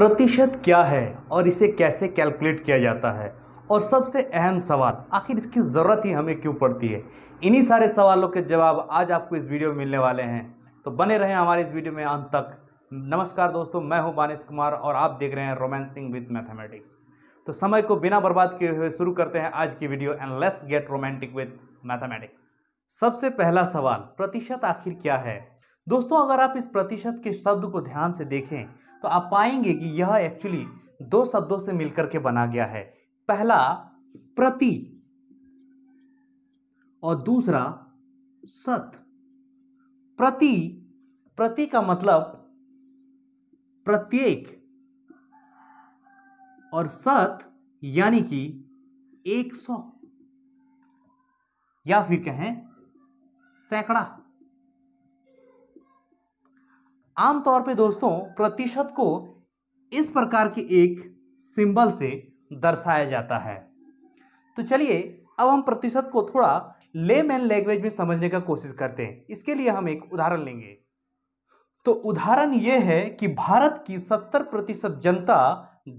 प्रतिशत क्या है और इसे कैसे कैलकुलेट किया जाता है और सबसे अहम सवाल आखिर इसकी ज़रूरत ही हमें क्यों पड़ती है इन्हीं सारे सवालों के जवाब आज आपको इस वीडियो में मिलने वाले हैं तो बने रहें हमारे इस वीडियो में अंत तक नमस्कार दोस्तों मैं हूं बानिश कुमार और आप देख रहे हैं रोमांसिंग विद मैथमेटिक्स तो समय को बिना बर्बाद किए हुए शुरू करते हैं आज की video and let's get romantic with mathematics सबसे पहला सवाल प्रतिशत आखिर क्या है दोस्तों अगर आप इस प्रतिशत के शब्द को ध्यान से देखें तो आप पाएंगे कि यह एक्चुअली दो शब्दों से मिलकर के बना गया है पहला प्रति और दूसरा सत प्रति प्रति का मतलब प्रत्येक और सत यानी कि एक सौ या फिर कहें सैकड़ा आमतौर पे दोस्तों प्रतिशत को इस प्रकार के एक सिंबल से दर्शाया जाता है तो चलिए अब हम प्रतिशत को थोड़ा लेमैन लैंग्वेज में समझने का कोशिश करते हैं इसके लिए हम एक उदाहरण लेंगे तो उदाहरण यह है कि भारत की 70 प्रतिशत जनता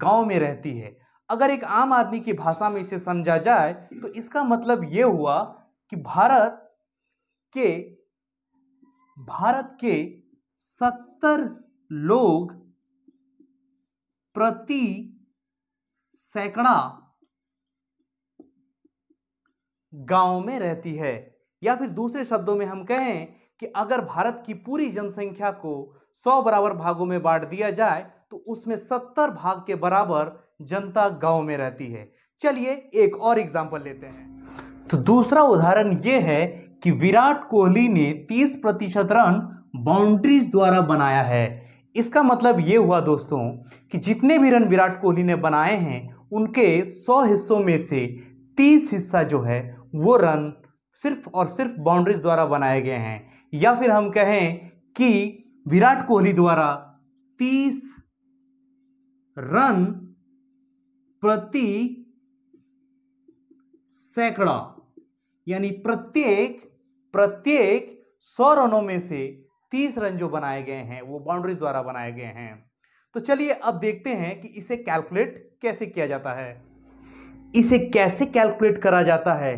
गांव में रहती है अगर एक आम आदमी की भाषा में इसे समझा जाए तो इसका मतलब यह हुआ कि भारत के भारत के सत्तर लोग प्रति सैकड़ा गांव में रहती है या फिर दूसरे शब्दों में हम कहें कि अगर भारत की पूरी जनसंख्या को 100 बराबर भागों में बांट दिया जाए तो उसमें 70 भाग के बराबर जनता गांव में रहती है चलिए एक और एग्जाम्पल लेते हैं तो दूसरा उदाहरण यह है कि विराट कोहली ने 30 प्रतिशत रन बाउंड्रीज द्वारा बनाया है इसका मतलब ये हुआ दोस्तों कि जितने भी रन विराट कोहली ने बनाए हैं उनके 100 हिस्सों में से 30 हिस्सा जो है वो रन सिर्फ और सिर्फ बाउंड्रीज द्वारा बनाए गए हैं या फिर हम कहें कि विराट कोहली द्वारा 30 रन प्रति सैकड़ा यानी प्रत्येक प्रत्येक सौ रनों में से तीस रन जो बनाए गए हैं वो बाउंड्री द्वारा बनाए गए हैं तो चलिए अब देखते हैं कि इसे कैलकुलेट कैसे किया जाता है इसे कैसे कैलकुलेट करा जाता है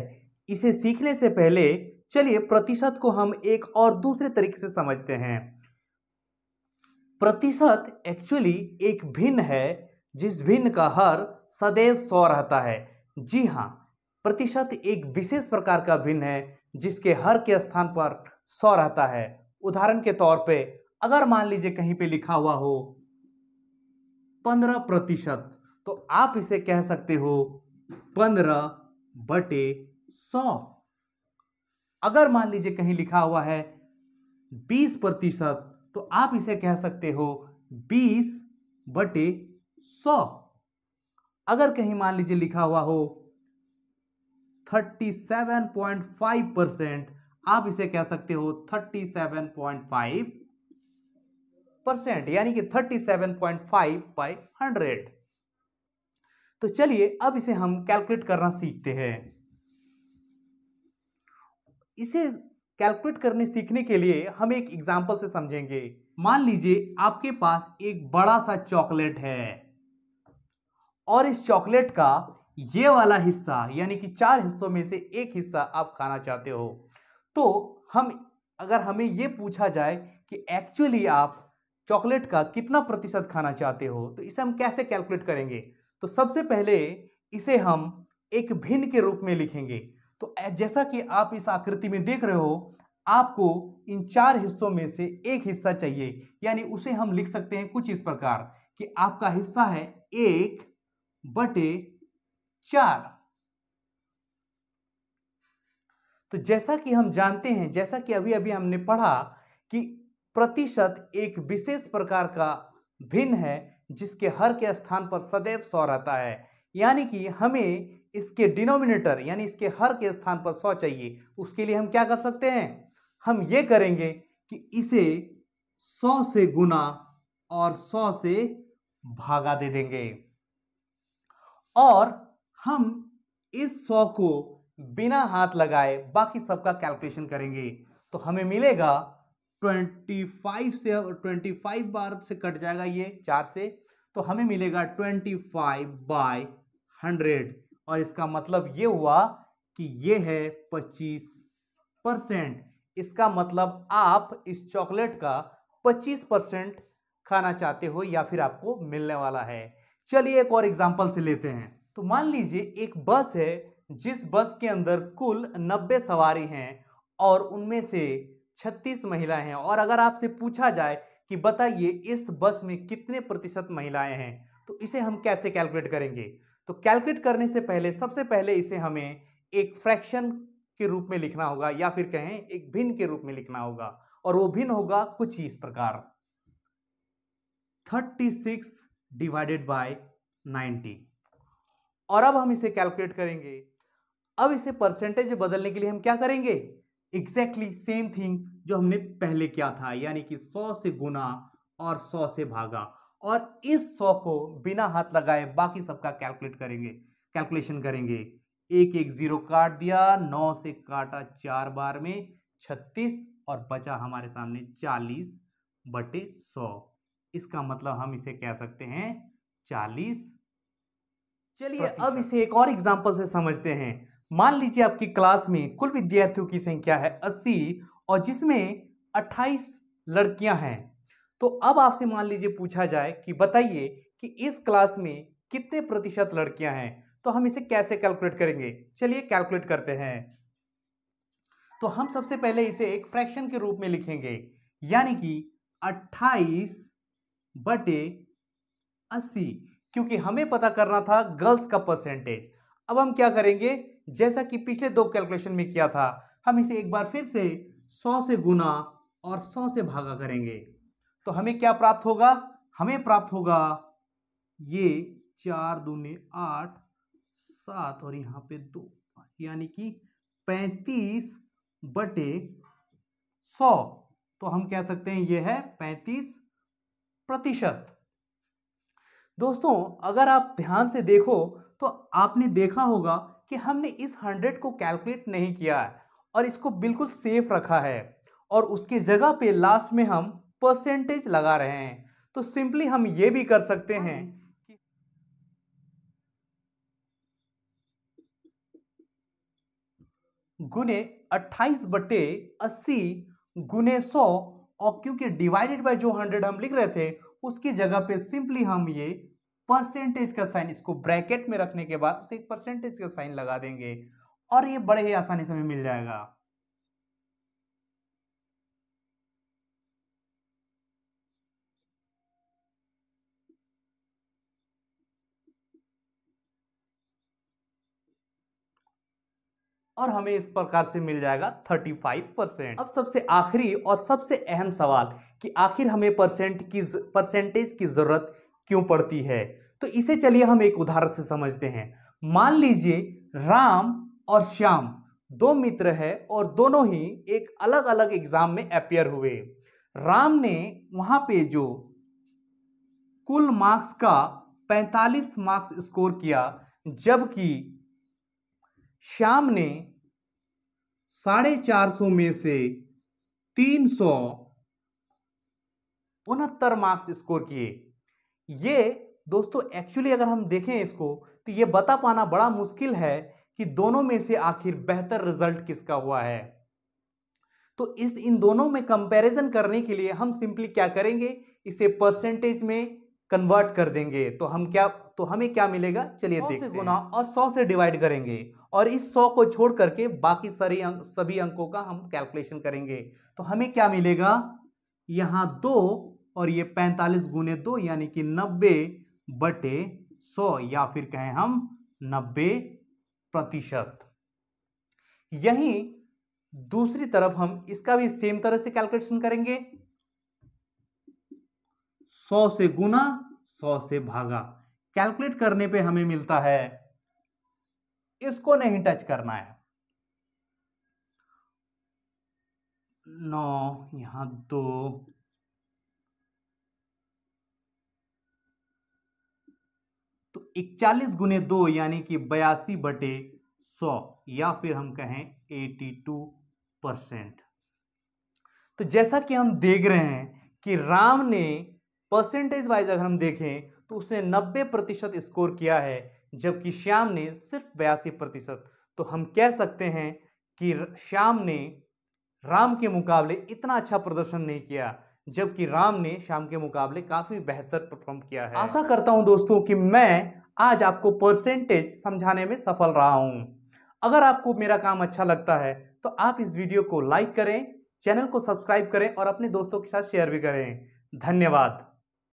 इसे सीखने से पहले चलिए प्रतिशत को हम एक और दूसरे तरीके से समझते हैं प्रतिशत एक्चुअली एक भिन्न है जिस भिन्न का हर सदैव सौ रहता है जी हाँ प्रतिशत एक विशेष प्रकार का भिन्न है जिसके हर के स्थान पर सौ रहता है उदाहरण के तौर पे अगर मान लीजिए कहीं पे लिखा हुआ हो पंद्रह प्रतिशत तो आप इसे कह सकते हो पंद्रह बटे सौ अगर मान लीजिए कहीं लिखा हुआ है बीस प्रतिशत तो आप इसे कह सकते हो बीस बटे सौ अगर कहीं मान लीजिए लिखा हुआ हो thirty seven point five percent आप इसे कह सकते हो 37.5 परसेंट यानी कि 37.5 बाई हंड्रेड तो चलिए अब इसे हम कैलकुलेट करना सीखते हैं इसे कैलकुलेट करने सीखने के लिए हम एक एग्जाम्पल से समझेंगे मान लीजिए आपके पास एक बड़ा सा चॉकलेट है और इस चॉकलेट का ये वाला हिस्सा यानी कि चार हिस्सों में से एक हिस्सा आप खाना चाहते हो तो हम अगर हमें ये पूछा जाए कि एक्चुअली आप चॉकलेट का कितना प्रतिशत खाना चाहते हो तो इसे हम कैसे कैलकुलेट करेंगे तो सबसे पहले इसे हम एक भिन्न के रूप में लिखेंगे तो जैसा कि आप इस आकृति में देख रहे हो आपको इन चार हिस्सों में से एक हिस्सा चाहिए यानी उसे हम लिख सकते हैं कुछ इस प्रकार कि आपका हिस्सा है एक बटे चार तो जैसा कि हम जानते हैं जैसा कि अभी अभी हमने पढ़ा कि प्रतिशत एक विशेष प्रकार का भिन्न है जिसके हर के स्थान पर सदैव सौ रहता है यानी कि हमें इसके डिनोमिनेटर यानी इसके हर के स्थान पर सौ चाहिए उसके लिए हम क्या कर सकते हैं हम ये करेंगे कि इसे सौ से गुना और सौ से भागा दे देंगे और हम इस सौ को बिना हाथ लगाए बाकी सबका कैलकुलेशन करेंगे तो हमें मिलेगा 25 से 25 बार से कट जाएगा ये चार से तो हमें मिलेगा 25 बाय हंड्रेड और इसका मतलब ये हुआ कि ये है 25 परसेंट इसका मतलब आप इस चॉकलेट का 25 परसेंट खाना चाहते हो या फिर आपको मिलने वाला है चलिए एक और एग्जाम्पल से लेते हैं तो मान लीजिए एक बस है जिस बस के अंदर कुल 90 सवारी हैं और उनमें से 36 महिलाएं हैं और अगर आपसे पूछा जाए कि बताइए इस बस में कितने प्रतिशत महिलाएं हैं तो इसे हम कैसे कैलकुलेट करेंगे तो कैलकुलेट करने से पहले सबसे पहले इसे हमें एक फ्रैक्शन के रूप में लिखना होगा या फिर कहें एक भिन्न के रूप में लिखना होगा और वो भिन्न होगा कुछ इस प्रकार 36 डिवाइडेड बाय 90 और अब हम इसे कैलकुलेट करेंगे अब इसे परसेंटेज बदलने के लिए हम क्या करेंगे एग्जैक्टली सेम थिंग जो हमने पहले किया था यानी कि 100 से गुना और 100 से भागा और इस 100 को बिना हाथ लगाए बाकी सबका कैलकुलेट करेंगे कैलकुलेशन करेंगे एक एक जीरो काट दिया नौ से काटा चार बार में छत्तीस और बचा हमारे सामने चालीस बटे सौ इसका मतलब हम इसे कह सकते हैं चालीस चलिए अब इसे एक और एग्जाम्पल से समझते हैं मान लीजिए आपकी क्लास में कुल विद्यार्थियों की संख्या है अस्सी और जिसमें अट्ठाईस लड़कियां हैं तो अब आपसे मान लीजिए पूछा जाए कि बताइए कि इस क्लास में कितने प्रतिशत लड़कियां हैं तो हम इसे कैसे कैलकुलेट करेंगे चलिए कैलकुलेट करते हैं तो हम सबसे पहले इसे एक फ्रैक्शन के रूप में लिखेंगे यानी कि 28 बटे अस्सी क्योंकि हमें पता करना था गर्ल्स का परसेंटेज अब हम क्या करेंगे जैसा कि पिछले दो कैलकुलेशन में किया था हम इसे एक बार फिर से सौ से गुना और सौ से भागा करेंगे तो हमें क्या प्राप्त होगा हमें प्राप्त होगा ये चार दूने आठ सात और यहाँ पे दो यानी कि पैंतीस बटे सौ तो हम कह सकते हैं ये है पैंतीस प्रतिशत दोस्तों अगर आप ध्यान से देखो तो आपने देखा होगा कि हमने इस हंड्रेड को कैलकुलेट नहीं किया है और इसको बिल्कुल सेफ रखा है और उसकी जगह पे लास्ट में हम परसेंटेज लगा रहे हैं तो सिंपली हम ये भी कर सकते हैं गुने 28 बटे 80 गुने 100 और क्योंकि डिवाइडेड बाय जो 100 हम लिख रहे थे उसकी जगह पे सिंपली हम ये परसेंटेज का साइन इसको ब्रैकेट में रखने के बाद उसे एक परसेंटेज का साइन लगा देंगे और ये बड़े ही आसानी से हमें मिल जाएगा और हमें इस प्रकार से मिल जाएगा 35 परसेंट अब सबसे आखिरी और सबसे अहम सवाल कि आखिर हमें परसेंट की परसेंटेज की जरूरत क्यों पड़ती है तो इसे चलिए हम एक उदाहरण से समझते हैं मान लीजिए राम और श्याम दो मित्र है और दोनों ही एक अलग अलग एग्जाम में अपियर हुए राम ने वहां पे जो कुल मार्क्स का 45 मार्क्स स्कोर किया जबकि श्याम ने साढ़े चार सौ में से तीन सौ उनहत्तर मार्क्स स्कोर किए ये दोस्तों एक्चुअली अगर हम देखें इसको तो ये बता पाना बड़ा मुश्किल है कि दोनों में से आखिर बेहतर रिजल्ट किसका हुआ है तो इस इन दोनों में कंपैरिजन करने के लिए हम सिंपली क्या करेंगे इसे परसेंटेज में कन्वर्ट कर देंगे तो हम क्या तो हमें क्या मिलेगा चलिए देखते हैं गुना और सौ से डिवाइड करेंगे और इस सौ को छोड़ करके बाकी सारी अंक सभी अंकों का हम कैलकुलेशन करेंगे तो हमें क्या मिलेगा यहां दो और ये पैंतालीस गुने दो यानी कि नब्बे बटे सौ या फिर कहें हम नब्बे प्रतिशत यही दूसरी तरफ हम इसका भी सेम तरह से कैलकुलेशन करेंगे सौ से गुना सौ से भागा कैलकुलेट करने पे हमें मिलता है इसको नहीं टच करना है नौ यहां दो इकचालीस गुने दो यानी कि बयासी बटे सौ या फिर हम कहें एटी टू परसेंट तो जैसा कि हम देख रहे हैं कि राम ने परसेंटेज वाइज अगर हम देखें तो उसने 90 प्रतिशत स्कोर किया है जबकि श्याम ने सिर्फ बयासी प्रतिशत तो हम कह सकते हैं कि श्याम ने राम के मुकाबले इतना अच्छा प्रदर्शन नहीं किया जबकि राम ने शाम के मुकाबले काफी बेहतर परफॉर्म किया है आशा करता हूं दोस्तों कि मैं आज आपको परसेंटेज समझाने में सफल रहा हूं अगर आपको मेरा काम अच्छा लगता है तो आप इस वीडियो को लाइक करें चैनल को सब्सक्राइब करें और अपने दोस्तों के साथ शेयर भी करें धन्यवाद